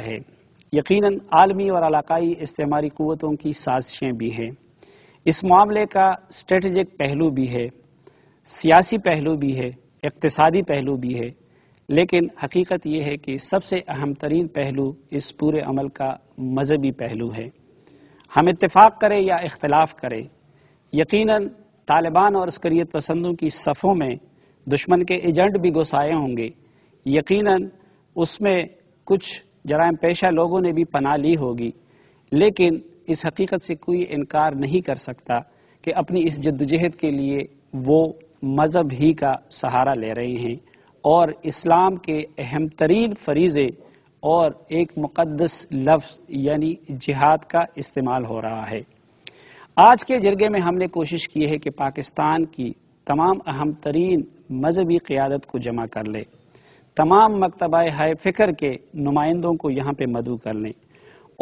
है यकीनन आलमी और इलाकई इस्तेमारी क़वतों की साजिशें भी हैं इस मामले का स्ट्रेटजिक पहलू भी है सियासी पहलू भी है इकतसादी पहलू भी है लेकिन हकीकत यह है कि सबसे अहम तरीन पहलू इस पूरे अमल का मजहबी पहलू है हम इतफ़ाक़ करें या इख्तलाफ करें यकीनन तालिबान और अस्करियत पसंदों की सफ़ों में दुश्मन के एजेंट भी घुसाए होंगे यकीनन उसमें कुछ जराम पेशा लोगों ने भी पना ली होगी लेकिन इस हकीकत से कोई इनकार नहीं कर सकता कि अपनी इस जद्दोजहद के लिए वो मज़हब ही का सहारा ले रहे हैं और इस्लाम के अहम तरीन फरीज़े और एक मुक़दस लफ्ज़ यानी जिहाद का इस्तेमाल हो रहा है आज के जरगे में हमने कोशिश की है कि पाकिस्तान की तमाम अहम तरीन मजहबी क़्यादत को जमा कर ले तमाम मकतबा हाय फिक्र के नुमाइंदों को यहाँ पे मदू कर लें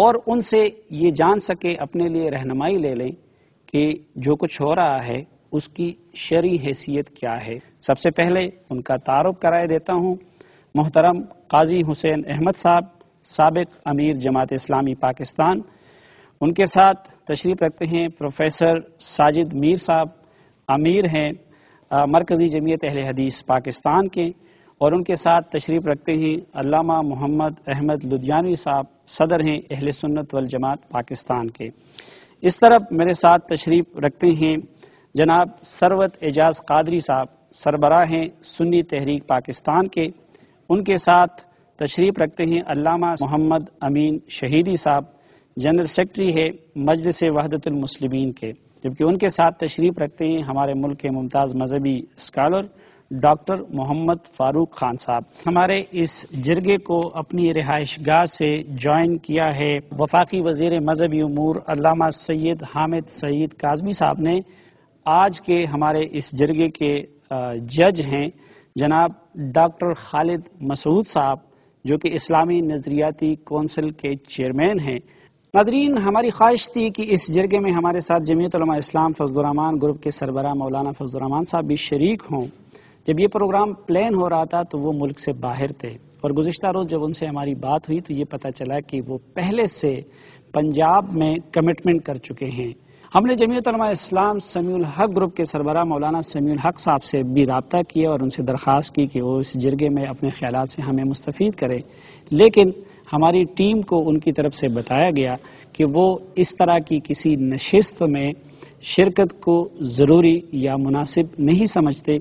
और उनसे ये जान सके अपने लिए रहनमाई ले लें कि जो कुछ हो रहा है उसकी शरी हैसियत क्या है सबसे पहले उनका तारफ़ कराए देता हूँ मोहतरम काजी हुसैन अहमद साहब सबक अमीर जमात इस्लामी पाकिस्तान उनके साथ तशरीफ़ रखते हैं प्रोफेसर साजिद मीर साहब अमीर हैं मरकज़ी जमीयत अहल हदीस पाकिस्तान के और उनके साथ तशरीफ़ रखते हैं अलामा मोहम्मद अहमद लुधियानवी साहब सदर हैं अहल सुन्नत वल जमात पाकिस्तान के इस तरफ मेरे साथ तशरीफ़ रखते हैं जनाब सरवत एजाज कादरी साहब सरबरा हैं सुन्नी तहरीक पाकिस्तान के उनके साथ तशरीफ़ रखते हैं अलामा मोहम्मद अमीन शहीदी साहब जनरल सेक्रेटरी है मजलिस वहदतमसलमिन के जबकि उनके साथ तशरीफ़ रखते हैं हमारे मुल्क के मुमताज़ मजहबी स्कॉलर डॉक्टर मोहम्मद फारूक खान साहब हमारे इस जरगे को अपनी रिहाइश गाह से ज्वाइन किया है वफाकी वजीर मजहबी अमूर अलामा सैद हामिद सईद काजमी साहब ने आज के हमारे इस जरगे के जज हैं जनाब डॉक्टर खालिद मसूद साहब जो कि इस्लामी नज़रियाती कौंसिल के चेयरमैन हैं नादरीन हमारी ख्वाहिश थी कि इस जरगे में हमारे साथ जमीयत इस्लाम फजलरहमान ग्रुप के सरबरा मौलाना फजलरहमान साहब भी शरीक हों जब ये प्रोग्राम प्लान हो रहा था तो वो मुल्क से बाहर थे और गुजशत रोज़ जब उनसे हमारी बात हुई तो ये पता चला कि वो पहले से पंजाब में कमिटमेंट कर चुके हैं हमने जमीयतलमा इस्लाम समील हक ग्रुप के सरबरा मौलाना समीउल हक साहब से भी रबता किया और उनसे दरख्वास्त की कि वो इस जरगे में अपने ख्याल से हमें मुस्तफ़ करें लेकिन हमारी टीम को उनकी तरफ से बताया गया कि वो इस तरह की किसी नशस्त में शिरकत को ज़रूरी या मुनासिब नहीं समझते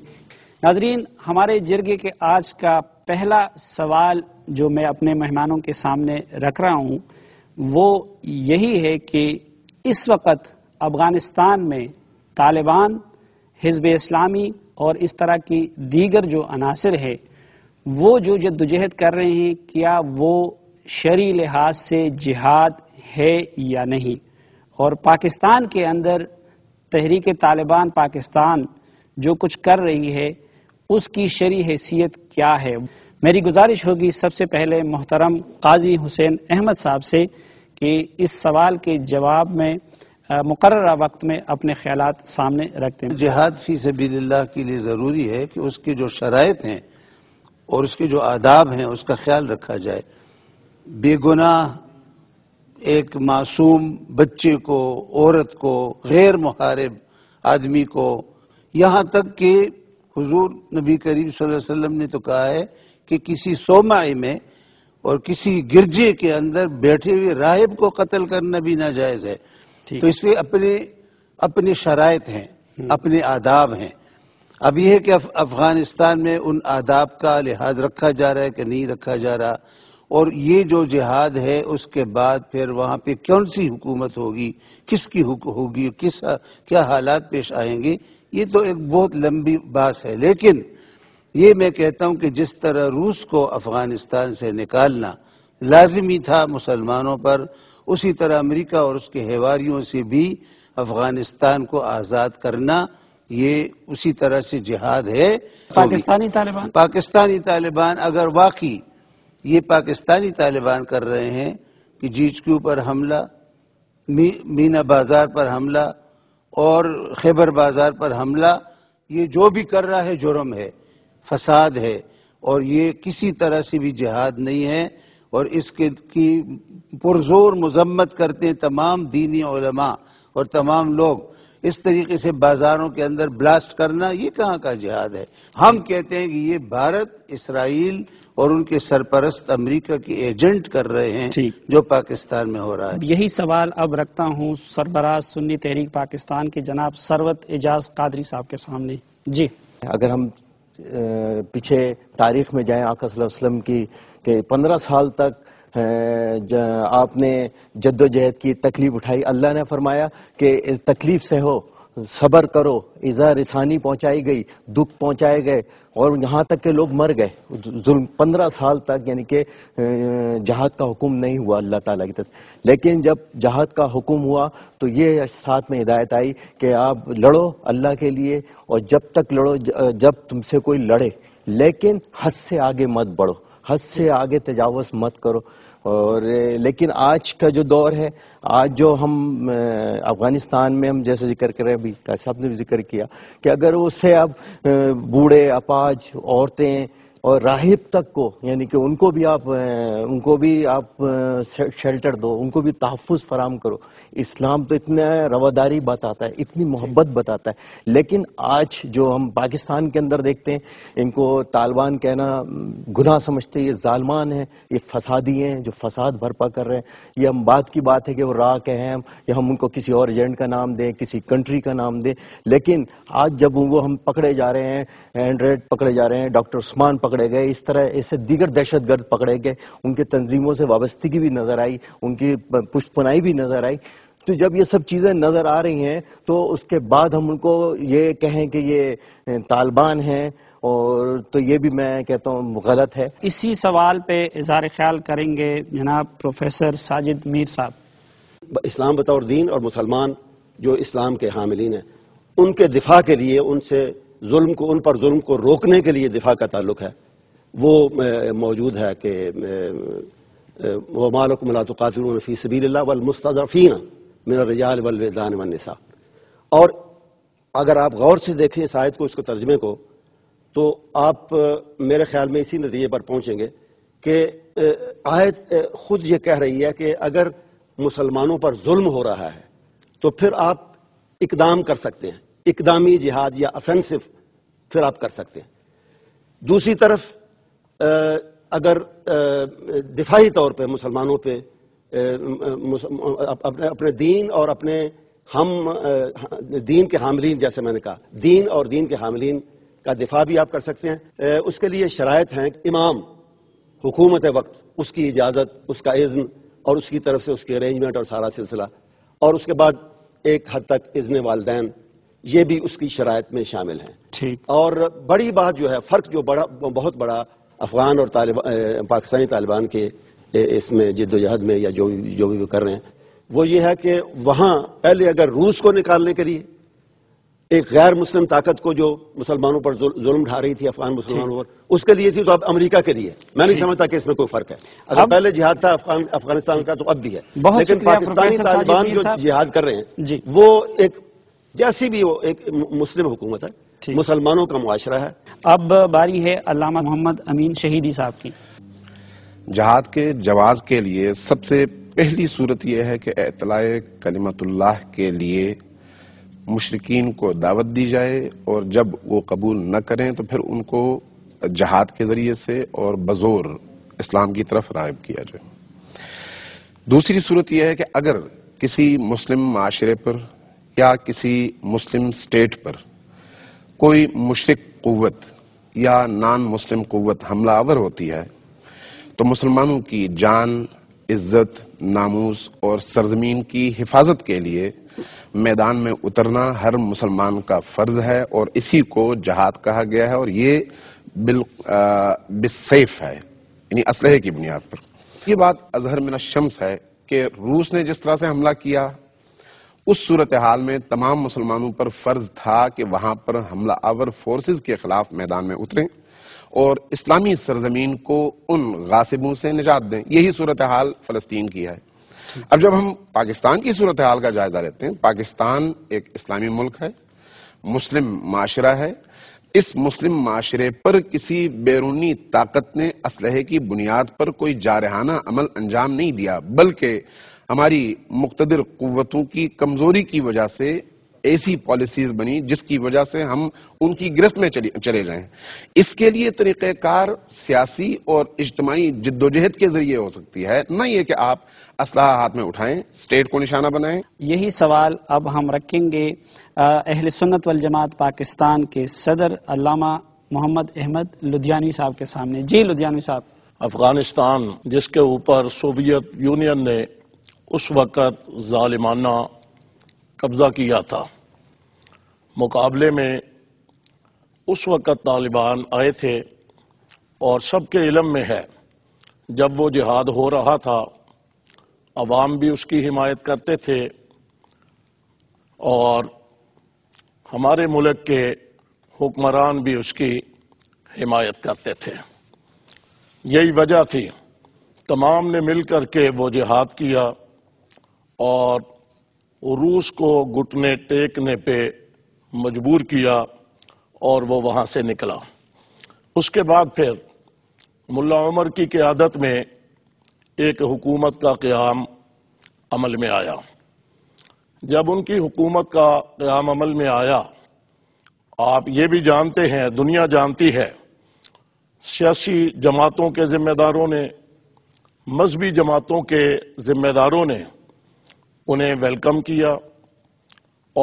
नाजरीन हमारे जिरगे के आज का पहला सवाल जो मैं अपने मेहमानों के सामने रख रहा हूँ वो यही है कि इस वक्त अफगानिस्तान में तालिबान हिजब इस्लामी और इस तरह की दीगर जो अनासर है वो जो जद्दोजहद कर रहे हैं क्या वो शरी लिहाज से जिहाद है या नहीं और पाकिस्तान के अंदर तहरीक तालिबान पाकिस्तान जो कुछ कर रही है उसकी शरी हैसियत क्या है मेरी गुजारिश होगी सबसे पहले मोहतरम काजी हुसैन अहमद साहब से कि इस सवाल के जवाब में मुकर वक्त में अपने ख्याल सामने रखते हैं जिहाद फी सबील्ला के लिए ज़रूरी है कि उसकी जो शराइत हैं और उसके जो आदाब हैं उसका ख्याल रखा जाए बेगुनाह एक मासूम बच्चे को औरत को गैर मुहारब आदमी को यहाँ तक कि हुजूर नबी करीम वसल्लम ने तो कहा है कि किसी सोमाई में और किसी गिरजे के अंदर बैठे हुए राहिब को कत्ल करना भी नाजायज है तो इसलिए अपने अपने शरात हैं हम्म। अपने आदाब हैं अब यह है कि अफ, अफगानिस्तान में उन आदाब का लिहाज रखा जा रहा है कि नहीं रखा जा रहा और ये जो जिहाद है उसके बाद फिर वहाँ पे कौन सी हुकूमत होगी किसकी होगी किस क्या हालात पेश आएंगे ये तो एक बहुत लंबी बात है लेकिन ये मैं कहता हूँ कि जिस तरह रूस को अफगानिस्तान से निकालना लाजमी था मुसलमानों पर उसी तरह अमेरिका और उसके हेवारियों से भी अफगानिस्तान को आज़ाद करना ये उसी तरह से जिहाद है तो पाकिस्तानी तालिबान पाकिस्तानी तालिबान अगर वाकई ये पाकिस्तानी तालिबान कर रहे हैं कि जीच के ऊपर हमला मी, मीना बाजार पर हमला और खैबर बाजार पर हमला ये जो भी कर रहा है जुर्म है फसाद है और ये किसी तरह से भी जिहाद नहीं है और इसके की पुरजोर मजम्मत करते हैं तमाम दीनी और तमाम लोग इस तरीके से बाजारों के अंदर ब्लास्ट करना ये कहाँ का जिहाद है हम कहते हैं कि ये भारत इसराइल और उनके सरपरस्त अमेरिका के एजेंट कर रहे हैं जो पाकिस्तान में हो रहा है यही सवाल अब रखता हूँ सरबराज सुन्नी तहरीक पाकिस्तान के जनाब सरवत एजाज कादरी साहब के सामने जी अगर हम पीछे तारीख में जाए आका वसलम की पंद्रह साल तक आपने जद्दोजहद की तकलीफ उठाई अल्लाह ने फरमाया कि तकलीफ से हो सब्र करो इज़ा रिसानी पहुंचाई गई दुख पहुंचाए गए और यहाँ तक के लोग मर गए जुल्म पंद्रह साल तक यानी कि जहाद का हुक्म नहीं हुआ अल्लाह ताला की तरफ लेकिन जब जहाद का हुक्म हुआ तो ये साथ में हिदायत आई कि आप लड़ो अल्लाह के लिए और जब तक लड़ो जब तुमसे कोई लड़े लेकिन हद से आगे मत बढ़ो हद से आगे तजावज़ मत करो और लेकिन आज का जो दौर है आज जो हम अफ़गानिस्तान में हम जैसे जिक्र कर रहे हैं अभी साहब ने भी जिक्र किया कि अगर उससे अब बूढ़े अपाज औरतें और राहिब तक को यानी कि उनको भी आप उनको भी आप शेल्टर दो उनको भी तहफ़ फराम करो इस्लाम तो इतना रवादारी बताता है इतनी मोहब्बत बताता है लेकिन आज जो हम पाकिस्तान के अंदर देखते हैं इनको तालिबान कहना गुनाह समझते हैं ये जालमान है ये फसादी हैं जो फसाद भरपा कर रहे हैं ये हम बात की बात है कि वो राह कहें हम या हम उनको किसी और एजेंट का नाम दें किसी कंट्री का नाम दें लेकिन आज जब वो हम पकड़े जा रहे हैं एंड्रेड पकड़े जा रहे हैं डॉक्टर उस्मान पकड़े गए इस तरह ऐसे दीगर दहशतगर्द पकड़े गए उनके तंजीमों से वाबस्तगी भी नजर आई उनकी पुष्पनाई भी नजर आई तो जब ये सब चीज़ें नज़र आ रही हैं तो उसके बाद हम उनको ये कहें कि ये तालिबान हैं और तो ये भी मैं कहता हूँ गलत है इसी सवाल पे इजहार ख्याल करेंगे जनाब प्रोफेसर साजिद मीर साहब इस्लाम बतौर दीन और मुसलमान जो इस्लाम के हामिलीन हैं उनके दिफा के लिए उनसे जुल्म को उन पर जुल्म को रोकने के लिए दिफा का ताल्लुक है वो मौजूद है कि वमालकमलातुकातफ़ी सबील वलमस्तफ़ी मेरा रजाल वलदान वनसा और अगर आप गौर से देखें शायद को इसको तर्जमे को तो आप मेरे ख्याल में इसी नतीजे पर पहुंचेंगे कि आयत खुद ये कह रही है कि अगर मुसलमानों पर जुल्म हो रहा है तो फिर आप इकदाम कर सकते हैं इकदामी जिहाद या अफेंसिव फिर आप कर सकते हैं दूसरी तरफ अगर दिफाही तौर पर मुसलमानों पर अपने अपने दीन और अपने हम दीन के हामलीन जैसे मैंने कहा दीन और दीन के हामलीन का दिफा भी आप कर सकते हैं उसके लिए शरात हैं इमाम हुकूमत वक्त उसकी इजाज़त उसका इज्न और उसकी तरफ से उसके अरेंजमेंट और सारा सिलसिला और उसके बाद एक हद तक इज़्न वालदेन ये भी उसकी शरात में शामिल हैं ठीक और बड़ी बात जो है फ़र्क जो बड़ा बहुत बड़ा अफगान और तालिब पाकिस्तानी तालिबान के इसमें जद्दोजहद में या जो भी जो भी वो कर रहे हैं वो ये है कि वहां पहले अगर रूस को निकालने के लिए एक गैर मुस्लिम ताकत को जो मुसलमानों पर जुल्म ढा रही थी अफगान मुसलमानों पर उसके लिए थी तो अब अमेरिका के लिए मैं नहीं समझता कि इसमें कोई फर्क है अगर पहले जिहाद था अफगान अफगानिस्तान का तो अब भी है लेकिन पाकिस्तानी तालिबान जो जिहाद कर रहे हैं वो एक जैसी भी वो एक मुस्लिम हुकूमत है मुसलमानों का मुआशरा है अब बारी है अलामा मोहम्मद अमीन शहीदी साहब की जहाद के जवाज के लिए सबसे पहली सूरत यह है कि अतलाय कलिमतुल्लाह के लिए मुशरकिन को दावत दी जाए और जब वो कबूल न करें तो फिर उनको जहाद के ज़रिए से और बज़ोर इस्लाम की तरफ रायब किया जाए दूसरी सूरत यह है कि अगर किसी मुस्लिम माशरे पर या किसी मुस्लिम स्टेट पर कोई मुशरक क़वत या नान मुस्लिम क़वत हमला होती है तो मुसलमानों की जान इज्जत नामूस और सरजमीन की हिफाजत के लिए मैदान में उतरना हर मुसलमान का फ़र्ज है और इसी को जहाद कहा गया है और ये बिल बिसेफ है यानी असलहे की बुनियाद पर ये बात अजहर मिनशम्स है कि रूस ने जिस तरह से हमला किया उस सूरत हाल में तमाम मुसलमानों पर फर्ज था कि वहां पर हमला आवर फोर्सेज के खिलाफ मैदान में उतरे और इस्लामी सरजमीन को उन गासिबों से निजात दें यही सूरत हाल फलस्तीन की है अब जब हम पाकिस्तान की सूरत हाल का जायजा लेते हैं पाकिस्तान एक इस्लामी मुल्क है मुस्लिम माशरा है इस मुस्लिम माशरे पर किसी बैरूनी ताकत ने असलहे की बुनियाद पर कोई जारहाना अमल अंजाम नहीं दिया बल्कि हमारी मुख्तर कुतों की कमज़ोरी की वजह से ऐसी पॉलिसीज बनी जिसकी वजह से हम उनकी गिरफ्त में चले, चले जाएं इसके लिए तरीक़ेकार सियासी और इज्तमाही जिद्दोजहद के जरिए हो सकती है न ये कि आप असलाह हाथ में उठाएं स्टेट को निशाना बनाएं यही सवाल अब हम रखेंगे अहल सुन्नत वल जमात पाकिस्तान के सदर अलामा मोहम्मद अहमद लुधियानवी साहब के सामने जी लुधियानवी साहब अफगानिस्तान जिसके ऊपर सोवियत यूनियन ने उस वक़्त जालिमाना कब्जा किया था मुकाबले में उस वक़्त तालिबान आए थे और सबके इलम में है जब वो जिहाद हो रहा था अवाम भी उसकी हिमायत करते थे और हमारे मुल्क के हुक्मरान भी उसकी हिमायत करते थे यही वजह थी तमाम ने मिल कर के वो जिहाद किया और रूस को घुटने टेकने पे मजबूर किया और वो वहाँ से निकला उसके बाद फिर मुल्ला उमर की क्यादत में एक हुकूमत का क्याम अमल में आया जब उनकी हुकूमत का क्याम अमल में आया आप ये भी जानते हैं दुनिया जानती है सियासी जमातों के जिम्मेदारों ने मजहबी जमातों के जिम्मेदारों ने उन्हें वेलकम किया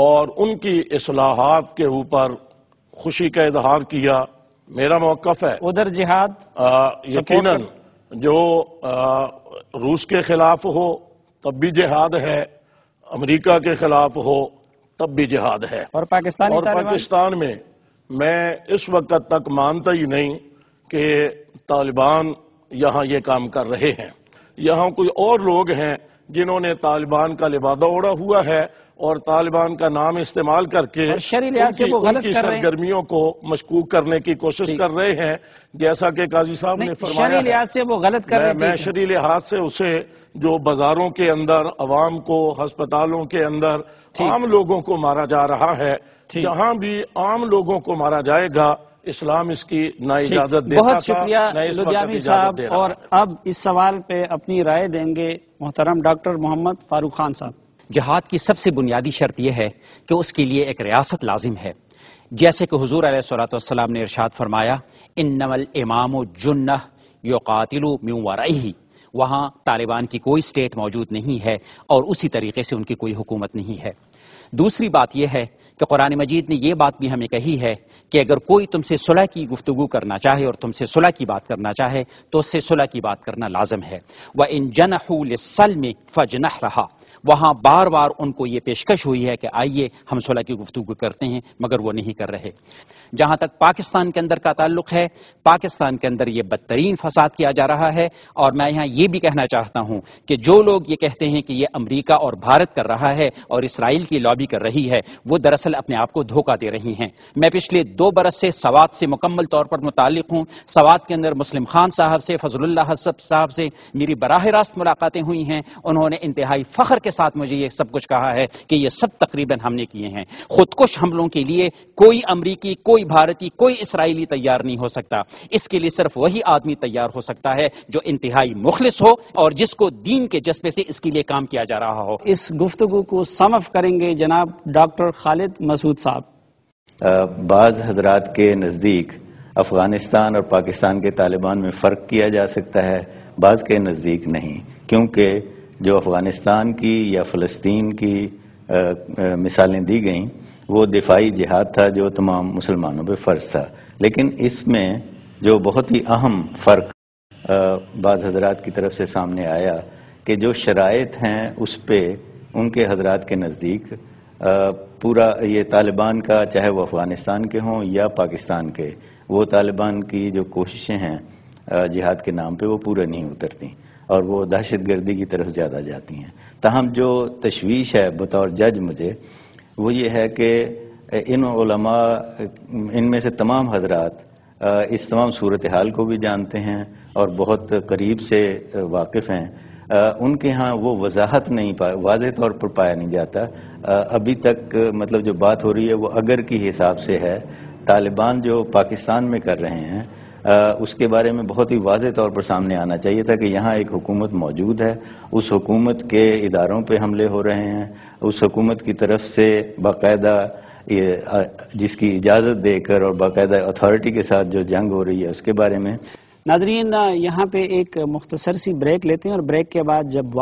और उनकी असलाहत के ऊपर खुशी का इजहार किया मेरा मौकफ है उधर जिहाद यकीन जो आ, रूस के खिलाफ हो तब भी जिहाद है अमरीका के खिलाफ हो तब भी जिहाद है और पाकिस्तान और पाकिस्तान में मैं इस वक्त तक मानता ही नहीं कि तालिबान यहाँ ये काम कर रहे हैं यहाँ कोई और लोग हैं जिन्होंने तालिबान का लिबादा ओढ़ा हुआ है और तालिबान का नाम इस्तेमाल करके सरगर्मियों को मशकूक करने की कोशिश कर रहे हैं जैसा कि काजी साहब ने फरमाया लिहाज से वो गलत मैं, मैं शरी लिहाज से उसे जो बाजारों के अंदर अवाम को हस्पतालों के अंदर आम लोगों को मारा जा रहा है जहाँ भी आम लोगों को मारा जाएगा इस्लाम इसकी ना इजाजत बहुत शुक्रिया साहब और अब इस सवाल पे अपनी राय देंगे मोहतरम डॉक्टर मोहम्मद फारूक खान साहब जहाद की सबसे बुनियादी शर्त यह है कि उसके लिए एक रियासत लाजिम है जैसे कि हजूर सलाम ने इरशाद फरमाया इन नमल इमाम जुन्ना योकातिल म्यूवरही वहाँ तालिबान की कोई स्टेट मौजूद नहीं है और उसी तरीके से उनकी कोई हुकूमत नहीं है दूसरी बात यह है कि कुरान मजीद ने यह बात भी हमें कही है कि अगर कोई तुमसे सुलह की गुफ्तु करना चाहे और तुमसे सुलह की बात करना चाहे तो उससे सुलह की बात करना लाजम है वह इन जनहूल सल में फज फजनह रहा वहां बार बार उनको ये पेशकश हुई है कि आइए हम सुलह की गुफ्तु करते हैं मगर वो नहीं कर रहे जहां तक पाकिस्तान के अंदर का ताल्लुक है पाकिस्तान के अंदर ये बदतरीन फसाद किया जा रहा है और मैं यहां ये भी कहना चाहता हूं कि जो लोग ये कहते हैं कि ये अमरीका और भारत कर रहा है और इसराइल की लॉबी कर रही है वो दरअसल अपने आप को धोखा दे रही हैं मैं पिछले दो बरस से सवाद से मुकम्मल तौर पर मुतल हूँ सवाद के अंदर मुस्लिम खान साहब से फजल साहब से मेरी बराह रास्त मुलाकातें हुई हैं उन्होंने इंतहाई फ़ख्र के साथ मुझे ये सब कुछ कहा है कि ये सब तकरीबन हमने किए हैं खुदकुश हमलों के लिए कोई अमरीकी कोई भारतीय कोई इसराइली तैयार नहीं हो सकता इसके लिए सिर्फ वही आदमी तैयार हो सकता है जो इंतहाई मुखलिस हो और जिसको दीन के जज्बे से इसके लिए काम किया जा रहा हो इस गुफ्तगु को समफ करेंगे जनाब डॉक्टर खालिद मसूद साहब बाज़ हजरात के नज़दीक अफ़गानिस्तान और पाकिस्तान के तालिबान में फ़र्क किया जा सकता है बाज़ के नज़दीक नहीं क्योंकि जो अफ़गानिस्तान की या फ़लस्तीन की आ, आ, मिसालें दी गईं वो दिफाई जिहाद था जो तमाम मुसलमानों पर फ़र्ज था लेकिन इसमें जो बहुत ही अहम फ़र्क बाद हजरात की तरफ से सामने आया कि जो शराइ हैं उस पर उनके हजरात के नज़दीक पूरा ये तालिबान का चाहे वो अफ़गानिस्तान के हों या पाकिस्तान के वो तालिबान की जो कोशिशें हैं जिहाद के नाम पर वो पूरा नहीं उतरती और वो दहशत गर्दी की तरफ ज़्यादा जाती हैं तहम जो तशवीश है बतौर जज मुझे वो ये है कि इन इनमें से तमाम हजरात इस तमाम सूरत हाल को भी जानते हैं और बहुत करीब से वाकिफ़ हैं उनके यहाँ वो वजाहत नहीं पा वाज तौर पर पाया नहीं जाता अभी तक मतलब जो बात हो रही है वो अगर के हिसाब से है तालिबान जो पाकिस्तान में कर रहे हैं उसके बारे में बहुत ही वाज तौर पर सामने आना चाहिए था कि यहाँ एक हुकूमत मौजूद है उस हुकूमत के इदारों पर हमले हो रहे हैं उस हुकूमत की तरफ से बाकायदा जिसकी इजाज़त देकर और बाकायदा अथॉरिटी के साथ जो जंग हो रही है उसके बारे में नाजरीन यहाँ पे एक मुख्तसर सी ब्रेक लेते हैं और ब्रेक के बाद जब